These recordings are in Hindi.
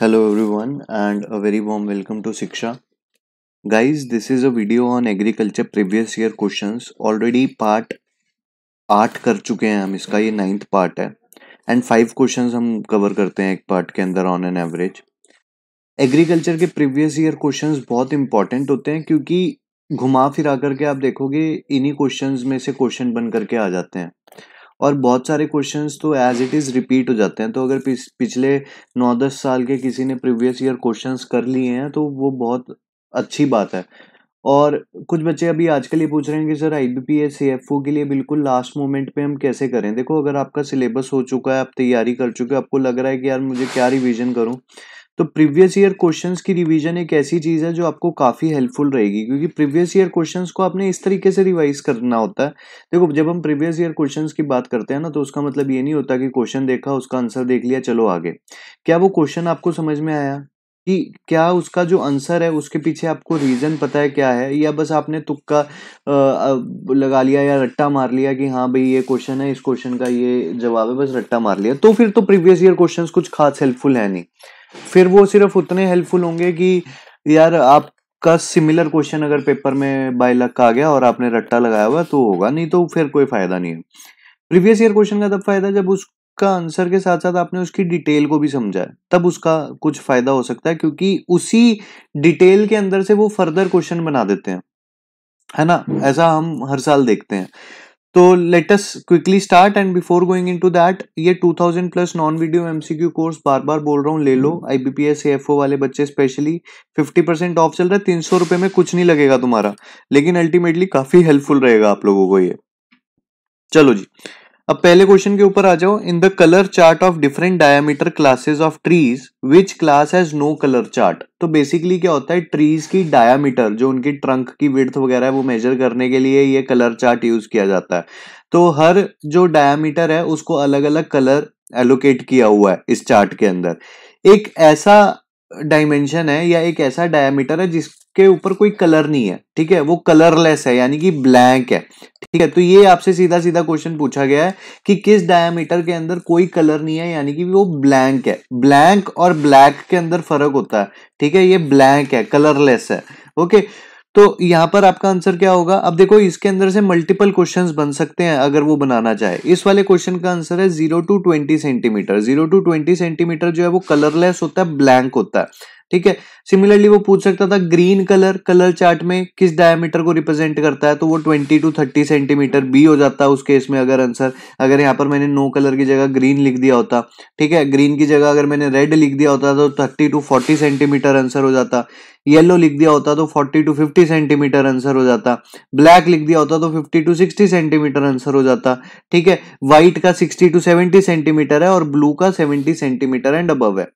Hello everyone and a very warm welcome to Shiksha Guys, this is a video on agriculture previous year questions. Already part आठ कर चुके हैं हम इसका ये नाइन्थ पार्ट है एंड फाइव क्वेश्चंस हम कवर करते हैं एक पार्ट के अंदर ऑन एन एवरेज एग्रीकल्चर के प्रीवियस ईयर क्वेश्चन बहुत इंपॉर्टेंट होते हैं क्योंकि घुमा फिरा करके आप देखोगे इन्हीं क्वेश्चन में से क्वेश्चन बन करके आ जाते हैं और बहुत सारे क्वेश्चंस तो एज इट इज़ रिपीट हो जाते हैं तो अगर पिछले नौ दस साल के किसी ने प्रीवियस ईयर क्वेश्चंस कर लिए हैं तो वो बहुत अच्छी बात है और कुछ बच्चे अभी आजकल ये पूछ रहे हैं कि sir I B P S C F O के लिए बिल्कुल लास्ट मोमेंट पे हम कैसे करें देखो अगर आपका सिलेबस हो चुका है आप तैयारी कर चुके हो आपको लग रहा है कि यार मुझे क्या रिविजन करूँ तो प्रीवियस ईयर क्वेश्चंस की रिवीजन एक ऐसी चीज़ है जो आपको काफ़ी हेल्पफुल रहेगी क्योंकि प्रीवियस ईयर क्वेश्चंस को आपने इस तरीके से रिवाइज करना होता है देखो जब हम प्रीवियस ईयर क्वेश्चंस की बात करते हैं ना तो उसका मतलब ये नहीं होता कि क्वेश्चन देखा उसका आंसर देख लिया चलो आगे क्या वो क्वेश्चन आपको समझ में आया कि क्या उसका जो आंसर है उसके पीछे आपको रीज़न पता है क्या है या बस आपने तुक्का लगा लिया या रट्टा मार लिया कि हाँ भाई ये क्वेश्चन है इस क्वेश्चन का ये जवाब है बस रट्टा मार लिया तो फिर तो प्रीवियस ईयर क्वेश्चंस कुछ खास हेल्पफुल है नहीं फिर वो सिर्फ उतने हेल्पफुल होंगे कि यार आपका सिमिलर क्वेश्चन अगर पेपर में बाय लक आ गया और आपने रट्टा लगाया हुआ तो होगा नहीं तो फिर कोई फायदा नहीं है प्रीवियस ईयर क्वेश्चन का तब फायदा जब उसका आंसर के साथ साथ आपने उसकी डिटेल को भी समझा है तब उसका कुछ फायदा हो सकता है क्योंकि उसी डिटेल के अंदर से वो फर्दर क्वेश्चन बना देते हैं है ना ऐसा हम हर साल देखते हैं तो us quickly start and before going into that ये 2000 plus non video MCQ course बार बार बोल रहा हूँ ले लो आईबीपीएस हम्म। एएफओ वाले बच्चे स्पेशली 50 परसेंट ऑफ चल रहा है तीन सौ रुपए में कुछ नहीं लगेगा तुम्हारा लेकिन अल्टीमेटली काफ़ी हेल्पफुल रहेगा आप लोगों को ये चलो जी अब पहले क्वेश्चन के ऊपर आ जाओ in the colour chart of different diameter classes of trees which class has no colour chart तो बेसिकली क्या होता है ट्रीज की डायमीटर जो उनकी ट्रंक की विड्थ वगैरह है वो मेजर करने के लिए ये कलर चार्ट यूज किया जाता है तो हर जो डायमीटर है उसको अलग अलग कलर एलोकेट किया हुआ है इस चार्ट के अंदर एक ऐसा डायमेंशन है या एक ऐसा डायमीटर है जिसके ऊपर कोई कलर नहीं है ठीक है वो कलरलेस है यानी कि ब्लैंक है ठीक है तो ये आपसे सीधा सीधा क्वेश्चन पूछा गया है कि किस डायमीटर के अंदर कोई कलर नहीं है यानी कि वो ब्लैंक है ब्लैंक और ब्लैक के अंदर फर्क होता है ठीक है ये ब्लैंक है कलरलेस है ओके तो यहाँ पर आपका आंसर क्या होगा अब देखो इसके अंदर से मल्टीपल क्वेश्चंस बन सकते हैं अगर वो बनाना चाहे इस वाले क्वेश्चन का आंसर है zero to twenty centimetre zero to twenty centimetre जो है वो कलरलेस होता है ब्लैंक होता है ठीक है सिमिलरली वो पूछ सकता था ग्रीन कलर कलर चार्ट में किस डायमीटर को रिप्रेजेंट करता है तो वो ट्वेंटी टू थर्टी सेंटीमीटर बी हो जाता है उस केस में अगर आंसर अगर यहाँ पर मैंने नो कलर की जगह ग्रीन लिख दिया होता ठीक है ग्रीन की जगह अगर मैंने रेड लिख दिया होता तो thirty to forty centimetre answer हो जाता येलो लिख दिया होता तो forty to fifty centimetre answer हो जाता ब्लैक लिख दिया होता तो fifty to sixty centimetre answer हो जाता ठीक है व्हाइट का सिक्सटी टू सेवेंटी सेंटीमीटर है और ब्लू का सेवेंटी सेंटीमीटर एंड अबव है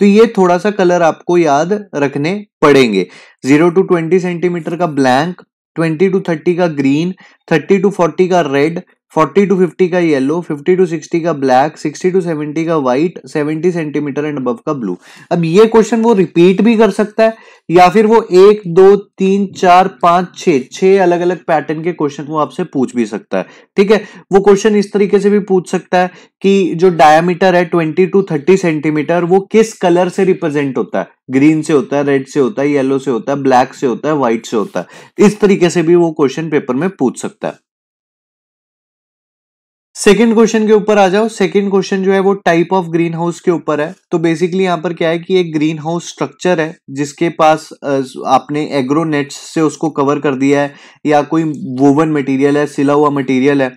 तो ये थोड़ा सा कलर आपको याद रखने पड़ेंगे जीरो टू ट्वेंटी सेंटीमीटर का ब्लैंक ट्वेंटी टू थर्टी का ग्रीन थर्टी टू फोर्टी का रेड फोर्टी टू फिफ्टी का येलो फिफ्टी टू सिक्सटी का ब्लैक सिक्सटी टू सेवेंटी का white seventy centimetre and above का ब्लू अब ये क्वेश्चन वो रिपीट भी कर सकता है या फिर वो एक दो तीन चार पांच छ छह अलग अलग पैटर्न के क्वेश्चन वो आपसे पूछ भी सकता है ठीक है वो क्वेश्चन इस तरीके से भी पूछ सकता है कि जो डायमीटर है ट्वेंटी टू थर्टी सेंटीमीटर वो किस कलर से रिप्रेजेंट होता है ग्रीन से होता है रेड से होता है येलो से होता है ब्लैक से होता है व्हाइट से होता है इस तरीके से भी वो क्वेश्चन पेपर में पूछ सकता है सेकेंड क्वेश्चन के ऊपर आ जाओ सेकेंड क्वेश्चन जो है वो टाइप ऑफ ग्रीन हाउस के ऊपर है तो बेसिकली यहाँ पर क्या है कि एक ग्रीन हाउस स्ट्रक्चर है जिसके पास आपने एग्रो नेट्स से उसको कवर कर दिया है या कोई वोवन मटेरियल है सिला हुआ मटेरियल है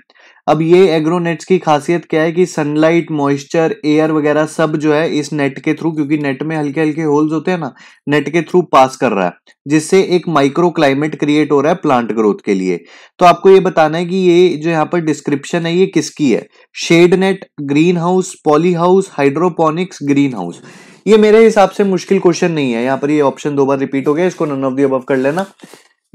अब ये नेट्स की खासियत क्या है कि सनलाइट मॉइस्चर एयर वगैरह सब जो है इस नेट के थ्रू क्योंकि नेट में हल्के हल्के होल्स होते हैं ना नेट के थ्रू पास कर रहा है जिससे एक माइक्रो क्लाइमेट क्रिएट हो रहा है प्लांट ग्रोथ के लिए तो आपको ये बताना है कि ये जो यहाँ पर डिस्क्रिप्शन है ये किसकी है shade net greenhouse polyhouse hydroponics greenhouse ये मेरे हिसाब से मुश्किल क्वेश्चन नहीं है यहाँ पर ये ऑप्शन दो बार रिपीट हो गया इसको नन ऑफ दी अब कर लेना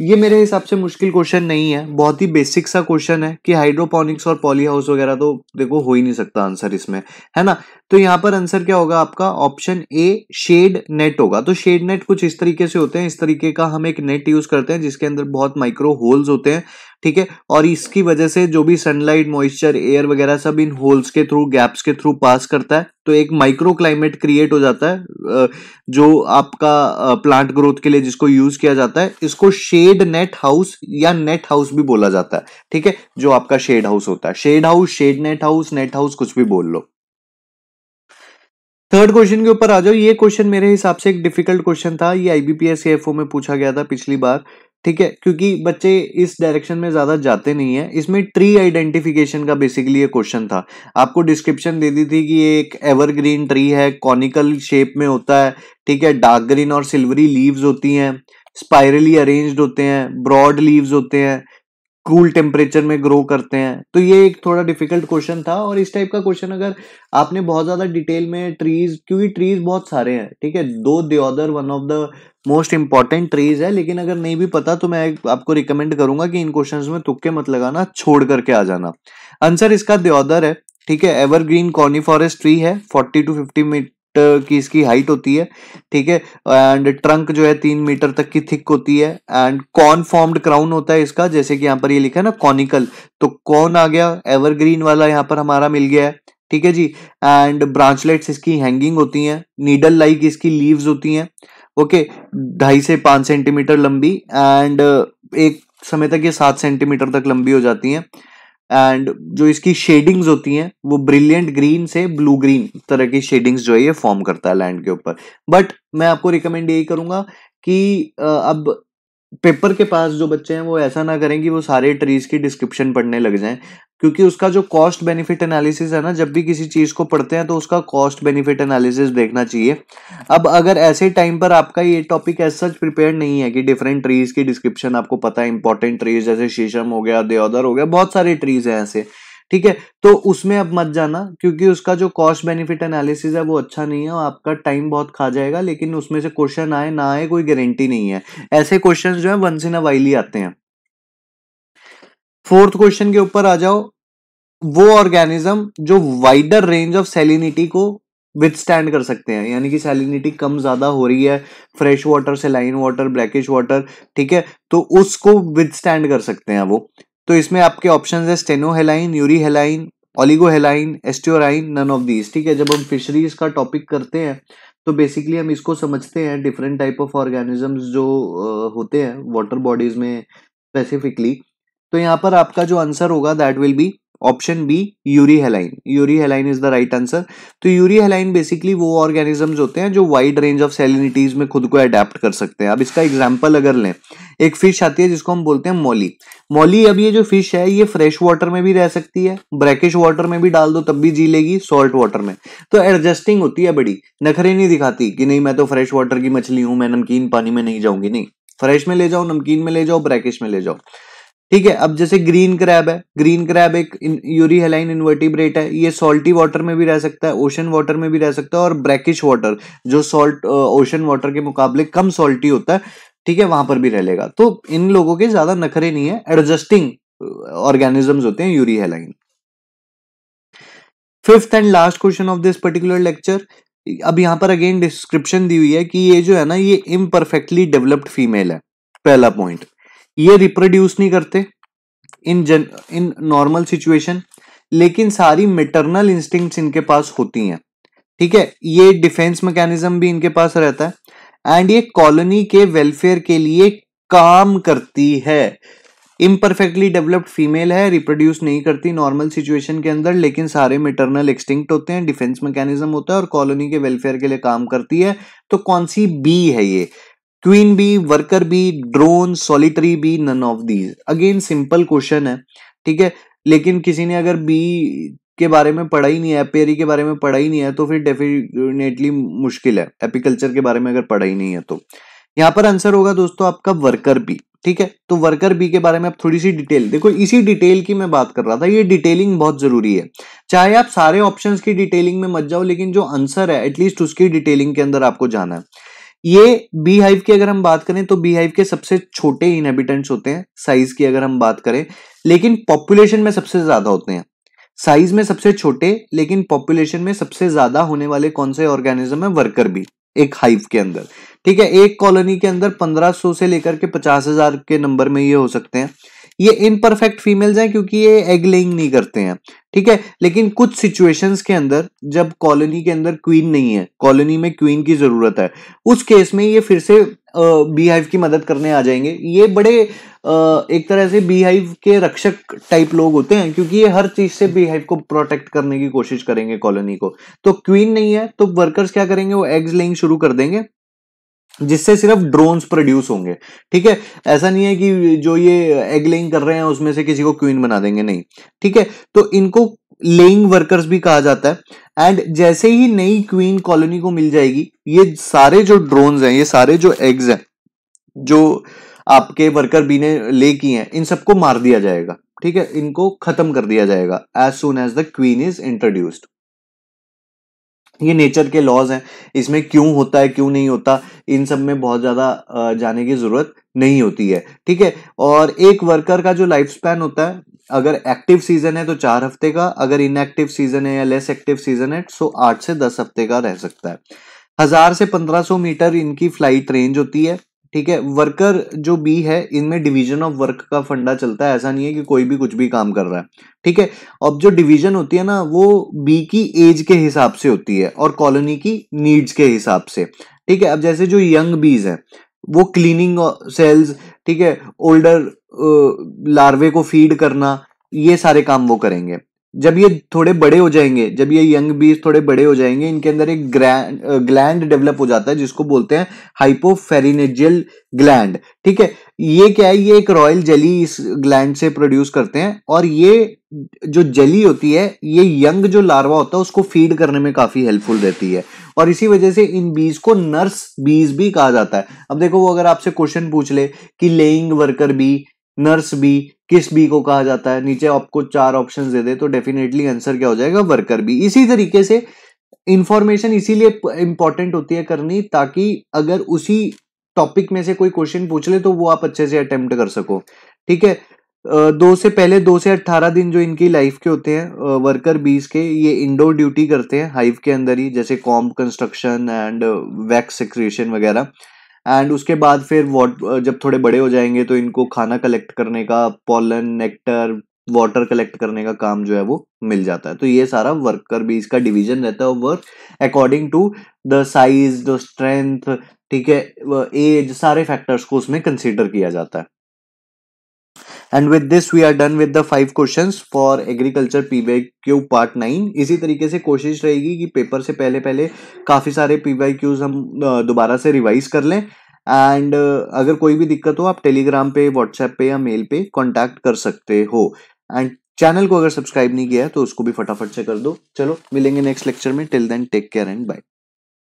ये मेरे हिसाब से मुश्किल क्वेश्चन नहीं है बहुत ही बेसिक सा क्वेश्चन है कि हाइड्रोपोनिक्स और पॉली हाउस वगैरह तो देखो हो ही नहीं सकता आंसर इसमें है ना तो यहाँ पर आंसर क्या होगा आपका ऑप्शन ए शेड नेट होगा तो शेड नेट कुछ इस तरीके से होते हैं इस तरीके का हम एक नेट यूज करते हैं जिसके अंदर बहुत माइक्रो होल्स होते हैं ठीक है और इसकी वजह से जो भी सनलाइट मॉइस्चर एयर वगैरह सब इन होल्स के थ्रू गैप्स के थ्रू पास करता है तो एक माइक्रो क्लाइमेट क्रिएट हो जाता है जो आपका प्लांट ग्रोथ के लिए जिसको यूज किया जाता है इसको शेड नेट हाउस या नेट हाउस भी बोला जाता है ठीक है जो आपका शेड हाउस होता है shade house shade net house net house कुछ भी बोल लो थर्ड क्वेश्चन के ऊपर आ जाओ ये क्वेश्चन मेरे हिसाब से एक डिफिकल्ट क्वेश्चन था ये आईबीपीएस एफ में पूछा गया था पिछली बार ठीक है क्योंकि बच्चे इस डायरेक्शन में ज़्यादा जाते नहीं है इसमें ट्री आइडेंटिफिकेशन का बेसिकली ये क्वेश्चन था आपको डिस्क्रिप्शन दे दी थी कि ये एक एवरग्रीन ट्री है कॉनिकल शेप में होता है ठीक है डार्क ग्रीन और सिल्वरी लीव्स होती हैं स्पाइरली अरेंज्ड होते हैं ब्रॉड लीव्स होते हैं कूल टेम्परेचर में ग्रो करते हैं तो ये एक थोड़ा डिफिकल्ट क्वेश्चन था और इस टाइप का क्वेश्चन अगर आपने बहुत ज़्यादा डिटेल में ट्रीज क्योंकि ट्रीज बहुत सारे हैं ठीक है deodar one of the most important trees है लेकिन अगर नहीं भी पता तो मैं आपको रिकमेंड करूंगा कि इन क्वेश्चन में तुक्के मत लगाना छोड़ करके आ जाना आंसर इसका दर है ठीक है एवरग्रीन कॉर्नी फॉरेस्ट ट्री है फोर्टी टू फिफ्टी Uh, की इसकी हाइट होती है ठीक है एंड ट्रंक जो है तीन मीटर तक की थिक होती है एंड कॉन फॉर्म्ड क्राउन होता है इसका जैसे कि यहाँ पर ये लिखा है ना कॉनिकल तो कॉन आ गया एवरग्रीन वाला यहाँ पर हमारा मिल गया है ठीक है जी एंड ब्रांचलेट्स इसकी हैंगिंग होती हैं नीडल लाइक इसकी लीव्स होती हैं ओके ढाई से पाँच सेंटीमीटर लंबी एंड uh, एक समय तक ये सात सेंटीमीटर तक लंबी हो जाती हैं एंड जो इसकी शेडिंग्स होती हैं वो ब्रिलियंट ग्रीन से ब्लू ग्रीन तरह की शेडिंग्स जो है ये फॉर्म करता है लैंड के ऊपर बट मैं आपको रिकमेंड यही करूंगा कि अब पेपर के पास जो बच्चे हैं वो ऐसा ना करें कि वो सारे ट्रीज की डिस्क्रिप्शन पढ़ने लग जाएं क्योंकि उसका जो कॉस्ट बेनिफिट एनालिसिस है ना जब भी किसी चीज को पढ़ते हैं तो उसका कॉस्ट बेनिफिट एनालिसिस देखना चाहिए अब अगर ऐसे टाइम पर आपका ये टॉपिक एज सच प्रिपेयर नहीं है कि डिफरेंट ट्रीज की डिस्क्रिप्शन आपको पता है इंपॉर्टेंट ट्रीज जैसे शीशम हो गया देवदर हो गया बहुत सारे ट्रीज हैं ऐसे ठीक है तो उसमें अब मत जाना क्योंकि उसका जो कॉस्ट बेनिफिट एनालिसिस है वो अच्छा नहीं है और आपका टाइम बहुत खा जाएगा लेकिन उसमें से क्वेश्चन आए ना आए कोई गारंटी नहीं है ऐसे क्वेश्चन जो है once in a while he आते हैं फोर्थ क्वेश्चन के ऊपर आ जाओ वो ऑर्गेनिज्म जो वाइडर रेंज ऑफ सेलिनिटी को विथ स्टैंड कर सकते हैं यानी कि सैलिनिटी कम ज़्यादा हो रही है फ्रेश वाटर से लाइन वाटर ब्लैकिश वाटर ठीक है तो उसको विथ स्टैंड कर सकते हैं वो तो इसमें आपके ऑप्शन है stenohaline euryhaline oligohaline estuarine none of these ठीक है जब हम फिशरीज का टॉपिक करते हैं तो बेसिकली हम इसको समझते हैं डिफरेंट टाइप ऑफ ऑर्गेनिजम्स जो होते हैं वाटर बॉडीज में स्पेसिफिकली तो यहाँ पर आपका जो आंसर होगा that will be option B euryhaline euryhaline is the right answer तो यूरीहेलाइन बेसिकली वो ऑर्गेनिजम्स होते हैं जो वाइड रेंज ऑफ सेलिनिटीज में खुद को अडेप्ट कर सकते हैं अब इसका एग्जाम्पल अगर लें एक फिश आती है जिसको हम बोलते हैं मॉली मॉली अब ये जो फिश है ये फ्रेश वाटर में भी रह सकती है ब्रैकिश वाटर में भी डाल दो तब भी जी लेगी सॉल्ट वाटर में तो एडजस्टिंग होती है बड़ी नखरे नहीं दिखाती कि नहीं मैं तो फ्रेश वाटर की मछली हूं मैं नमकीन पानी में नहीं जाऊंगी नहीं फ्रेश में ले जाओ नमकीन में ले जाओ ब्रैकिश में ले जाओ ठीक है अब जैसे ग्रीन क्रैब है ग्रीन क्रैब एक यूरी हेलाइन इन्वर्टिब्रेट है ये सॉल्टी वाटर में भी रह सकता है ओशन वाटर में भी रह सकता है और ब्रैकिश वाटर जो सॉल्ट ओशन वाटर के मुकाबले कम सॉल्टी होता है ठीक है वहां पर भी रह लेगा तो इन लोगों के ज्यादा नखरे नहीं है एडजस्टिंग ऑर्गेनिजम्स होते हैं euryhaline fifth and last question of this particular lecture अब यहां पर अगेन डिस्क्रिप्शन दी हुई है कि ये जो है ना ये इम्परफेक्टली डेवलप्ड फीमेल है पहला पॉइंट ये रिप्रोड्यूस नहीं करते इन जन इन नॉर्मल सिचुएशन लेकिन सारी मेटरनल इंस्टिंग इनके पास होती हैं ठीक है ये डिफेंस मैकेनिज्म भी इनके पास रहता है एंड ये कॉलोनी के वेलफेयर के लिए काम करती है इम्परफेक्टली डेवलप्ड फीमेल है रिप्रोड्यूस नहीं करती नॉर्मल सिचुएशन के अंदर लेकिन सारे मेटरनल एक्सटिंक्ट होते हैं डिफेंस मैकेनिज्म होता है और कॉलोनी के वेलफेयर के लिए काम करती है तो कौन सी बी है ये queen bee worker bee drone solitary bee none of these again simple question है ठीक है लेकिन किसी ने अगर बी के बारे में पढ़ा ही नहीं है एपेरी e के बारे में पढ़ा ही नहीं है तो फिर डेफिनेटली मुश्किल है एपिकल्चर के बारे में अगर पढ़ा ही नहीं है तो यहाँ पर आंसर होगा दोस्तों आपका वर्कर बी ठीक है तो वर्कर बी के बारे में आप थोड़ी सी डिटेल देखो इसी डिटेल की मैं बात कर रहा था ये डिटेलिंग बहुत जरूरी है चाहे आप सारे ऑप्शंस की डिटेलिंग में मत जाओ लेकिन जो आंसर है एटलीस्ट उसकी डिटेलिंग के अंदर आपको जाना है ये बी हाइव की अगर हम बात करें तो बी हाइव के सबसे छोटे इनहेबिटेंट्स होते हैं साइज की अगर हम बात करें लेकिन पॉपुलेशन में सबसे ज्यादा होते हैं साइज में सबसे छोटे लेकिन पॉपुलेशन में सबसे ज्यादा होने वाले कौन से ऑर्गेनिज्म है वर्कर भी एक हाइव के अंदर ठीक है एक कॉलोनी के अंदर 1500 से लेकर के 50,000 के नंबर में ये हो सकते हैं ये इनपरफेक्ट फीमेल्स हैं क्योंकि ये एग लेइंग नहीं करते हैं ठीक है लेकिन कुछ सिचुएशंस के अंदर जब कॉलोनी के अंदर क्वीन नहीं है कॉलोनी में क्वीन की जरूरत है उस केस में ये फिर से बीहाइव की मदद करने आ जाएंगे ये बड़े एक तरह से बीहाइव के रक्षक टाइप लोग होते हैं क्योंकि ये हर चीज से बीहाइव को प्रोटेक्ट करने की कोशिश करेंगे कॉलोनी को तो क्वीन नहीं है तो वर्कर्स क्या करेंगे वो एग्स लेइंग शुरू कर देंगे जिससे सिर्फ ड्रोन्स प्रोड्यूस होंगे ठीक है ऐसा नहीं है कि जो ये एग लेइंग कर रहे हैं उसमें से किसी को क्वीन बना देंगे नहीं ठीक है तो इनको लेइंग वर्कर्स भी कहा जाता है एंड जैसे ही नई क्वीन कॉलोनी को मिल जाएगी ये सारे जो ड्रोन्स हैं ये सारे जो एग्स हैं जो आपके वर्कर बी ने ले किए हैं इन सबको मार दिया जाएगा ठीक है इनको खत्म कर दिया जाएगा as soon as the queen is introduced ये नेचर के लॉज हैं इसमें क्यों होता है क्यों नहीं होता इन सब में बहुत ज़्यादा जाने की ज़रूरत नहीं होती है ठीक है और एक वर्कर का जो लाइफ स्पैन होता है अगर एक्टिव सीजन है तो चार हफ्ते का अगर इनएक्टिव सीजन है या लेस एक्टिव सीजन है सो तो आठ से दस हफ्ते का रह सकता है हजार से पंद्रह सौ मीटर इनकी फ्लाइट रेंज होती है ठीक है वर्कर जो बी है इनमें डिवीजन ऑफ वर्क का फंडा चलता है ऐसा नहीं है कि कोई भी कुछ भी काम कर रहा है ठीक है अब जो डिवीजन होती है ना वो बी की एज के हिसाब से होती है और कॉलोनी की नीड्स के हिसाब से ठीक है अब जैसे जो यंग बीज है वो क्लीनिंग सेल्स ठीक है ओल्डर लार्वे को फीड करना ये सारे काम वो करेंगे जब ये थोड़े बड़े हो जाएंगे जब ये यंग बीज थोड़े बड़े हो जाएंगे इनके अंदर एक ग्लैंड डेवलप हो जाता है जिसको बोलते हैं हाइपोफेरिनेजियल ग्लैंड ठीक है ये क्या है ये एक रॉयल जेली इस ग्लैंड से प्रोड्यूस करते हैं और ये जो जेली होती है ये यंग जो लार्वा होता है उसको फीड करने में काफी हेल्पफुल रहती है और इसी वजह से इन बीज को नर्स बीज भी कहा जाता है अब देखो वो अगर आपसे क्वेश्चन पूछ ले कि laying worker bee nurse bee किस बी को कहा जाता है नीचे आपको चार ऑप्शन दे दे तो डेफिनेटली आंसर क्या हो जाएगा वर्कर बी इसी तरीके से इंफॉर्मेशन इसीलिए इंपॉर्टेंट होती है करनी ताकि अगर उसी टॉपिक में से कोई क्वेश्चन पूछ ले तो वो आप अच्छे से अटेम्प्ट कर सको ठीक है दो से पहले दो से अट्ठारह दिन जो इनकी लाइफ के होते हैं वर्कर बीस के ये इंडोर ड्यूटी करते हैं हाइव के अंदर ही जैसे comb construction and wax secretion वगैरह एंड उसके बाद फिर वॉट जब थोड़े बड़े हो जाएंगे तो इनको खाना कलेक्ट करने का पॉलन नेक्टर वाटर कलेक्ट करने का काम जो है वो मिल जाता है तो ये सारा वर्कर भी इसका डिवीजन रहता है work according to the size the strength ठीक है एज सारे फैक्टर्स को उसमें कंसिडर किया जाता है and with this we are done with the five question for agriculture P Y Q part nine इसी तरीके से कोशिश रहेगी कि पेपर से पहले पहले काफ़ी सारे पीवाई क्यूज हम दोबारा से रिवाइज कर लें एंड uh, अगर कोई भी दिक्कत हो आप टेलीग्राम पे व्हाट्सएप पे या मेल पे कॉन्टैक्ट कर सकते हो एंड चैनल को अगर सब्सक्राइब नहीं किया है तो उसको भी फटाफट से कर दो चलो मिलेंगे नेक्स्ट लेक्चर में till then take care and bye